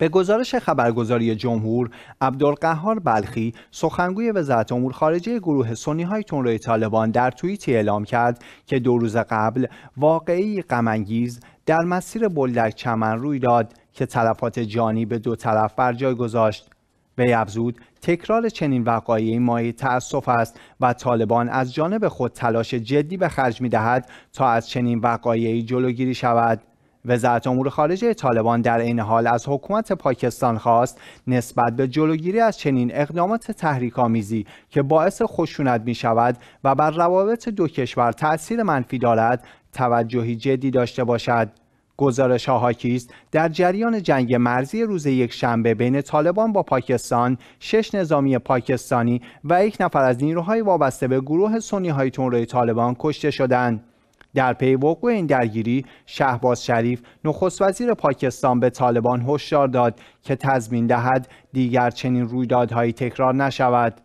به گزارش خبرگزاری جمهور، عبدالقهار بلخی، سخنگوی وزارت امور خارجه گروه سنی های تنروی طالبان در توییتی اعلام کرد که دو روز قبل واقعی غمانگیز در مسیر بلدک چمن روی داد که تلفات جانی به دو طرف بر جای گذاشت. وی افزود تکرار چنین وقایعی مایه تأسف است و طالبان از جانب خود تلاش جدی به خرج می دهد تا از چنین وقایعی جلوگیری شود. وزارت امور خارجه طالبان در این حال از حکومت پاکستان خواست نسبت به جلوگیری از چنین اقدامات آمیزی که باعث خشونت می شود و بر روابط دو کشور تأثیر منفی دارد توجهی جدی داشته باشد. گزارش هاکیست در جریان جنگ مرزی روز یک شنبه بین طالبان با پاکستان شش نظامی پاکستانی و یک نفر از نیروهای وابسته به گروه سنی های روی طالبان کشته شدند. در پی وقوع این درگیری شهباز شریف نخست وزیر پاکستان به طالبان هشدار داد که تضمین دهد دیگر چنین رویدادهایی تکرار نشود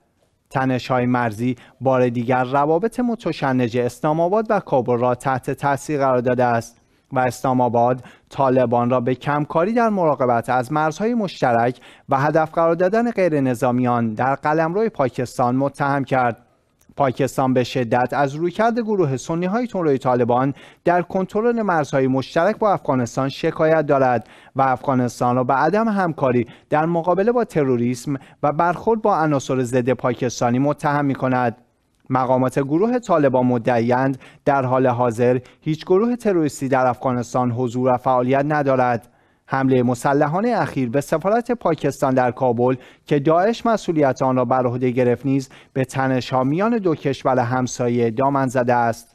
تنش مرزی بار دیگر روابط متشنج اسلام آباد و کابل را تحت تاثیر قرار داده است و اسلام آباد طالبان را به کمکاری در مراقبت از مرزهای مشترک و هدف قرار دادن غیر نظامیان در قلمرو پاکستان متهم کرد پاکستان به شدت از رویکرد گروه سنی های تنروی طالبان در کنترل مرزهای مشترک با افغانستان شکایت دارد و افغانستان را به عدم همکاری در مقابله با تروریسم و برخورد با عناصر ضد پاکستانی متهم می کند. مقامات گروه طالبان مدعیند در حال حاضر هیچ گروه تروریستی در افغانستان حضور و فعالیت ندارد. حمله مسلحانه اخیر به سفارت پاکستان در کابل که داعش مسئولیت آن را بر عهده گرفت نیز به تنشها میان دو کشور همسایه دامن زده است